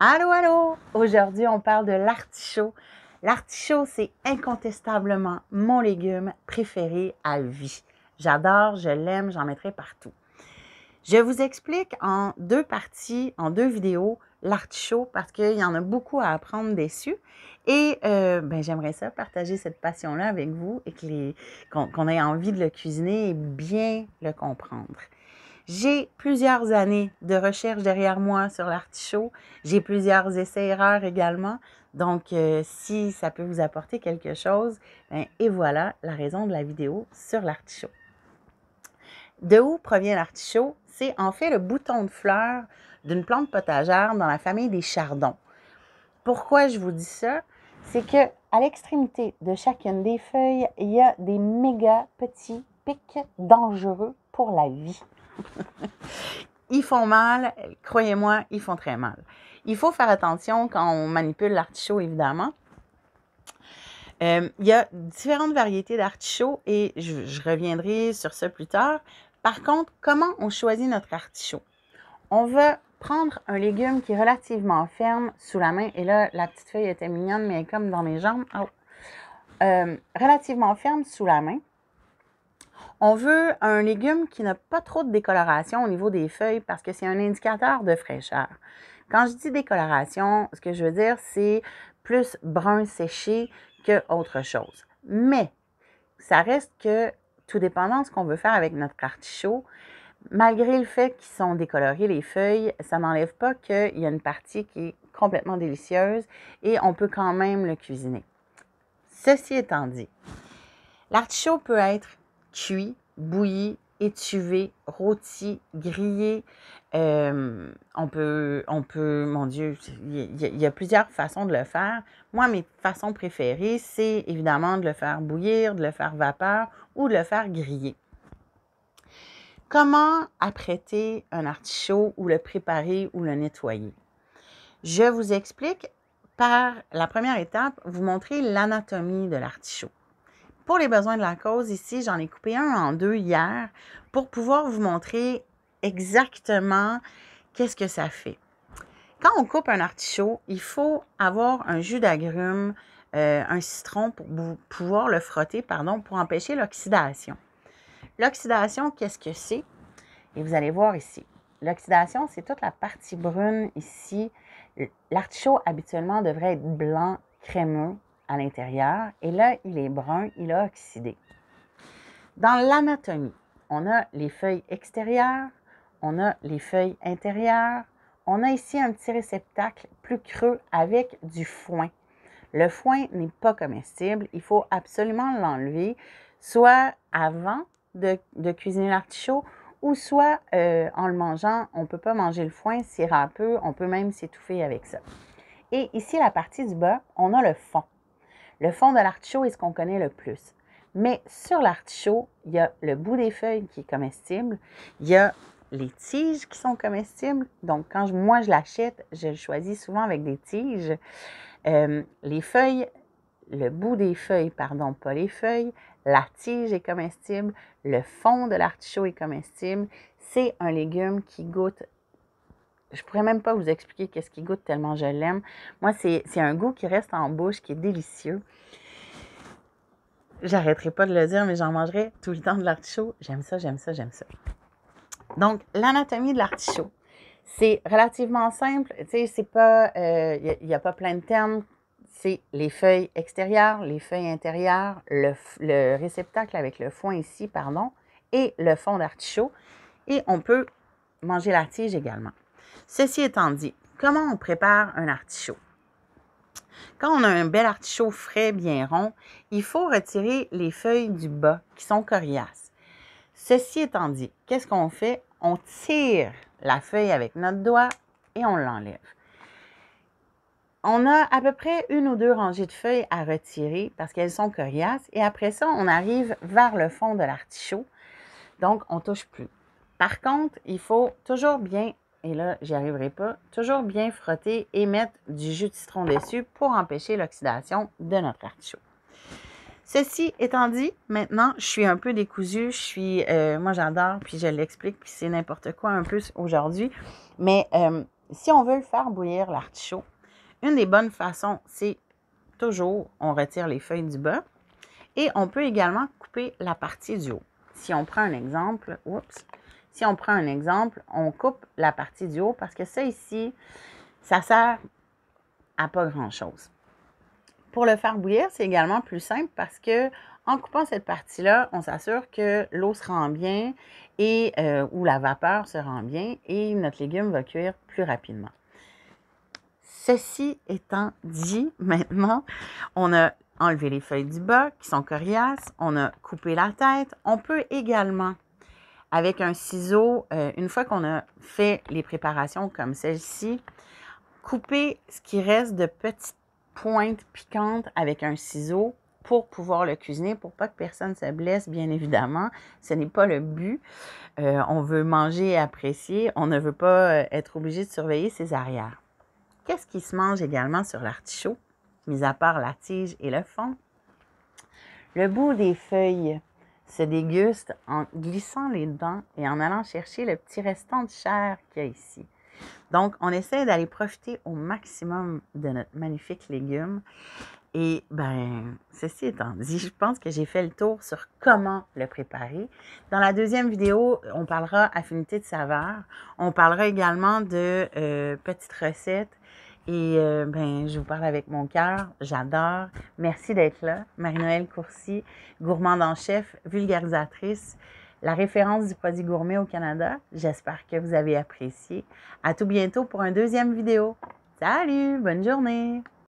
Allô, allô! Aujourd'hui, on parle de l'artichaut. L'artichaut, c'est incontestablement mon légume préféré à vie. J'adore, je l'aime, j'en mettrai partout. Je vous explique en deux parties, en deux vidéos, l'artichaut parce qu'il y en a beaucoup à apprendre dessus. Et euh, ben, j'aimerais ça partager cette passion-là avec vous et qu'on ait envie de le cuisiner et bien le comprendre. J'ai plusieurs années de recherche derrière moi sur l'artichaut. J'ai plusieurs essais-erreurs également. Donc, euh, si ça peut vous apporter quelque chose, ben, et voilà la raison de la vidéo sur l'artichaut. De où provient l'artichaut? C'est en fait le bouton de fleur d'une plante potagère dans la famille des chardons. Pourquoi je vous dis ça? C'est qu'à l'extrémité de chacune des feuilles, il y a des méga petits pics dangereux pour la vie. ils font mal, croyez-moi, ils font très mal. Il faut faire attention quand on manipule l'artichaut, évidemment. Euh, il y a différentes variétés d'artichauts et je, reviendrai sur ça plus tard. Par contre, comment on choisit notre artichaut? On va prendre un légume qui est relativement ferme sous la main. Et là, la petite feuille était mignonne, mais elle est comme dans mes jambes. Oh. Euh, relativement ferme sous la main. On veut un légume qui n'a pas trop de décoloration au niveau des feuilles parce que c'est un indicateur de fraîcheur. Quand je dis décoloration, ce que je veux dire, c'est plus brun séché que autre chose. Mais ça reste que, tout dépendant de ce qu'on veut faire avec notre artichaut, malgré le fait qu'ils sont décolorés, les feuilles, ça n'enlève pas qu'il y a une partie qui est complètement délicieuse et on peut quand même le cuisiner. Ceci étant dit, l'artichaut peut être cuit, bouilli, étuvé, rôti, grillé. Euh, on peut, on peut, mon Dieu, il y, y, a plusieurs façons de le faire. Moi, mes façons préférées, c'est évidemment de le faire bouillir, de le faire vapeur ou de le faire griller. Comment apprêter un artichaut ou le préparer ou le nettoyer? Je vous explique par la première étape, vous montrer l'anatomie de l'artichaut pour les besoins de la cause, ici, j'en ai coupé un en deux hier pour pouvoir vous montrer exactement qu'est-ce que ça fait. Quand on coupe un artichaut, il faut avoir un jus d'agrumes, euh, un citron pour pouvoir le frotter, pardon, pour empêcher l'oxydation. L'oxydation, qu'est-ce que c'est? Et vous allez voir ici. L'oxydation, c'est toute la partie brune ici. L'artichaut, habituellement, devrait être blanc, crémeux, à l'intérieur. Et là, il est brun, il a oxydé. Dans l'anatomie, on a les feuilles extérieures, on a les feuilles intérieures, on a ici un petit réceptacle plus creux avec du foin. Le foin n'est pas comestible, il faut absolument l'enlever, soit avant de, cuisiner l'artichaut ou soit euh, en le mangeant, on ne peut pas manger le foin, c'est râpeux, on peut même s'étouffer avec ça. Et ici, la partie du bas, on a le fond. Le fond de l'artichaut est ce qu'on connaît le plus. Mais sur l'artichaut, il y a le bout des feuilles qui est comestible, il y a les tiges qui sont comestibles. Donc, quand moi je l'achète, je le choisis souvent avec des tiges. Euh, les feuilles, le bout des feuilles, pardon, pas les feuilles, la tige est comestible, le fond de l'artichaut est comestible. C'est un légume qui goûte je pourrais même pas vous expliquer qu'est-ce qui goûte tellement je l'aime. Moi, c'est un goût qui reste en bouche, qui est délicieux. J'arrêterai pas de le dire, mais j'en mangerai tout le temps de l'artichaut. J'aime ça, j'aime ça, j'aime ça. Donc, l'anatomie de l'artichaut, c'est relativement simple. Tu sais, c'est pas, il euh, n'y a, pas plein de termes. C'est les feuilles extérieures, les feuilles intérieures, le, le réceptacle avec le foin ici, pardon, et le fond d'artichaut. Et on peut manger la tige également. Ceci étant dit, comment on prépare un artichaut? Quand on a un bel artichaut frais, bien rond, il faut retirer les feuilles du bas qui sont coriaces. Ceci étant dit, qu'est-ce qu'on fait? On tire la feuille avec notre doigt et on l'enlève. On a à peu près une ou deux rangées de feuilles à retirer parce qu'elles sont coriaces et après ça, on arrive vers le fond de l'artichaut. Donc, on touche plus. Par contre, il faut toujours bien et là, j'y arriverai pas, toujours bien frotter et mettre du jus de citron dessus pour empêcher l'oxydation de notre artichaut. Ceci étant dit, maintenant, je suis un peu décousue, je suis, euh, moi j'adore, puis je l'explique, puis c'est n'importe quoi un peu aujourd'hui, mais euh, si on veut faire bouillir l'artichaut, une des bonnes façons, c'est toujours, on retire les feuilles du bas, et on peut également couper la partie du haut. Si on prend un exemple, oups, si on prend un exemple, on coupe la partie du haut parce que ça ici, ça sert à pas grand-chose. Pour le faire bouillir, c'est également plus simple parce que en coupant cette partie-là, on s'assure que l'eau se rend bien et euh, ou la vapeur se rend bien et notre légume va cuire plus rapidement. Ceci étant dit, maintenant, on a enlevé les feuilles du bas qui sont coriaces, on a coupé la tête. On peut également avec un ciseau, euh, une fois qu'on a fait les préparations comme celle-ci, couper ce qui reste de petites pointes piquantes avec un ciseau pour pouvoir le cuisiner, pour pas que personne se blesse, bien évidemment. Ce n'est pas le but. Euh, on veut manger et apprécier. On ne veut pas euh, être obligé de surveiller ses arrières. Qu'est-ce qui se mange également sur l'artichaut, mis à part la tige et le fond? Le bout des feuilles se déguste en glissant les dents et en allant chercher le petit restant de chair qu'il y a ici. Donc, on essaie d'aller profiter au maximum de notre magnifique légume. Et ben, ceci étant dit, je pense que j'ai fait le tour sur comment le préparer. Dans la deuxième vidéo, on parlera affinité de saveur. On parlera également de euh, petites recettes et euh, ben, je vous parle avec mon cœur. J'adore. Merci d'être là. marie noëlle Courcy, gourmande en chef, vulgarisatrice, la référence du produit gourmet au Canada. J'espère que vous avez apprécié. À tout bientôt pour un deuxième vidéo. Salut, bonne journée.